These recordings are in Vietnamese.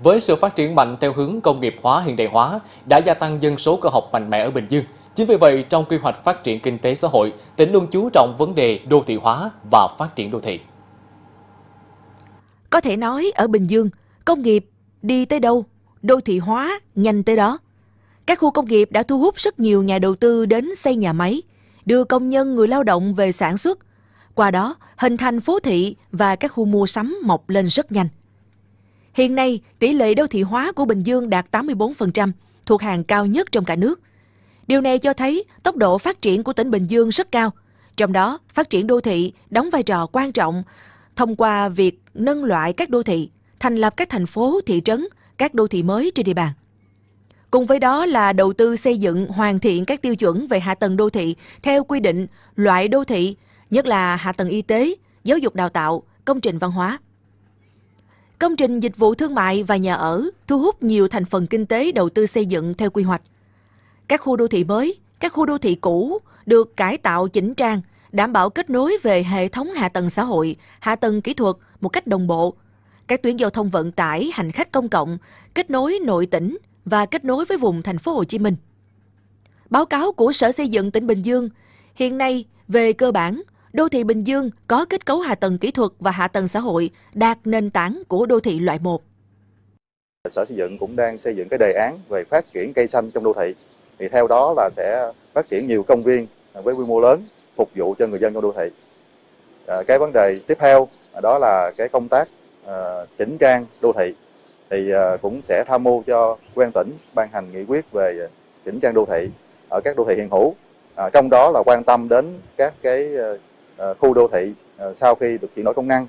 Với sự phát triển mạnh theo hướng công nghiệp hóa hiện đại hóa đã gia tăng dân số cơ học mạnh mẽ ở Bình Dương. Chính vì vậy, trong quy hoạch phát triển kinh tế xã hội, tỉnh luôn chú trọng vấn đề đô thị hóa và phát triển đô thị. Có thể nói ở Bình Dương, công nghiệp đi tới đâu, đô thị hóa nhanh tới đó. Các khu công nghiệp đã thu hút rất nhiều nhà đầu tư đến xây nhà máy, đưa công nhân người lao động về sản xuất. Qua đó, hình thành phố thị và các khu mua sắm mọc lên rất nhanh. Hiện nay, tỷ lệ đô thị hóa của Bình Dương đạt 84%, thuộc hàng cao nhất trong cả nước. Điều này cho thấy tốc độ phát triển của tỉnh Bình Dương rất cao. Trong đó, phát triển đô thị đóng vai trò quan trọng thông qua việc nâng loại các đô thị, thành lập các thành phố, thị trấn, các đô thị mới trên địa bàn. Cùng với đó là đầu tư xây dựng hoàn thiện các tiêu chuẩn về hạ tầng đô thị theo quy định loại đô thị, nhất là hạ tầng y tế, giáo dục đào tạo, công trình văn hóa. Công trình dịch vụ thương mại và nhà ở thu hút nhiều thành phần kinh tế đầu tư xây dựng theo quy hoạch. Các khu đô thị mới, các khu đô thị cũ được cải tạo chỉnh trang, đảm bảo kết nối về hệ thống hạ tầng xã hội, hạ tầng kỹ thuật một cách đồng bộ. Các tuyến giao thông vận tải, hành khách công cộng, kết nối nội tỉnh và kết nối với vùng thành phố Hồ Chí Minh. Báo cáo của Sở Xây dựng tỉnh Bình Dương hiện nay về cơ bản đô thị Bình Dương có kết cấu hạ tầng kỹ thuật và hạ tầng xã hội đạt nền tảng của đô thị loại 1. Sở xây dựng cũng đang xây dựng cái đề án về phát triển cây xanh trong đô thị. Thì theo đó là sẽ phát triển nhiều công viên với quy mô lớn phục vụ cho người dân trong đô thị. À, cái vấn đề tiếp theo đó là cái công tác à, chỉnh trang đô thị thì à, cũng sẽ tham mưu cho quan tỉnh ban hành nghị quyết về chỉnh trang đô thị ở các đô thị hiện hữu. À, trong đó là quan tâm đến các cái Ờ, khu đô thị ờ, sau khi được chuyển đổi công năng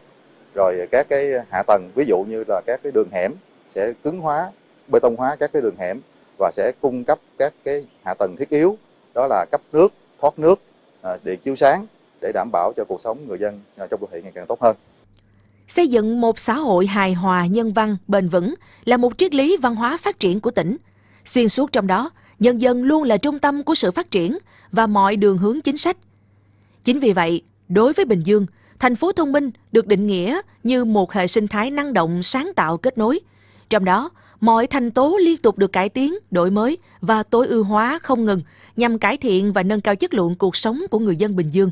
rồi các cái hạ tầng ví dụ như là các cái đường hẻm sẽ cứng hóa bê tông hóa các cái đường hẻm và sẽ cung cấp các cái hạ tầng thiết yếu đó là cấp nước thoát nước ờ, điện chiếu sáng để đảm bảo cho cuộc sống người dân trong đô thị ngày càng tốt hơn xây dựng một xã hội hài hòa nhân văn bền vững là một triết lý văn hóa phát triển của tỉnh xuyên suốt trong đó nhân dân luôn là trung tâm của sự phát triển và mọi đường hướng chính sách chính vì vậy Đối với Bình Dương, thành phố thông minh được định nghĩa như một hệ sinh thái năng động sáng tạo kết nối. Trong đó, mọi thành tố liên tục được cải tiến, đổi mới và tối ưu hóa không ngừng nhằm cải thiện và nâng cao chất lượng cuộc sống của người dân Bình Dương.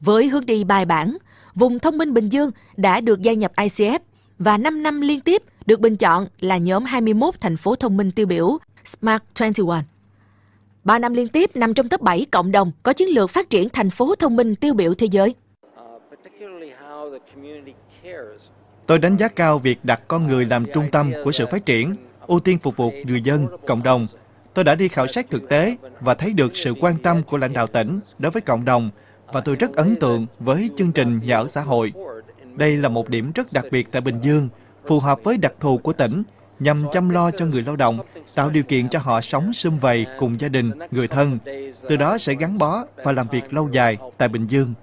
Với hướng đi bài bản, vùng thông minh Bình Dương đã được gia nhập ICF và 5 năm liên tiếp được bình chọn là nhóm 21 thành phố thông minh tiêu biểu Smart 21. 3 năm liên tiếp nằm trong top 7 cộng đồng có chiến lược phát triển thành phố thông minh tiêu biểu thế giới. Tôi đánh giá cao việc đặt con người làm trung tâm của sự phát triển, ưu tiên phục vụ người dân, cộng đồng. Tôi đã đi khảo sát thực tế và thấy được sự quan tâm của lãnh đạo tỉnh đối với cộng đồng và tôi rất ấn tượng với chương trình nhà ở xã hội. Đây là một điểm rất đặc biệt tại Bình Dương, phù hợp với đặc thù của tỉnh nhằm chăm lo cho người lao động, tạo điều kiện cho họ sống sum vầy cùng gia đình, người thân, từ đó sẽ gắn bó và làm việc lâu dài tại Bình Dương.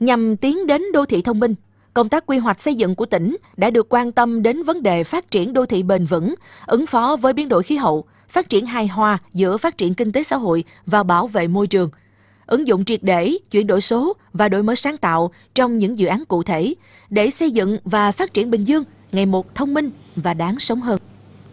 Nhằm tiến đến đô thị thông minh, công tác quy hoạch xây dựng của tỉnh đã được quan tâm đến vấn đề phát triển đô thị bền vững, ứng phó với biến đổi khí hậu, phát triển hài hòa giữa phát triển kinh tế xã hội và bảo vệ môi trường – ứng dụng triệt để chuyển đổi số và đổi mới sáng tạo trong những dự án cụ thể để xây dựng và phát triển Bình Dương ngày một thông minh và đáng sống hơn.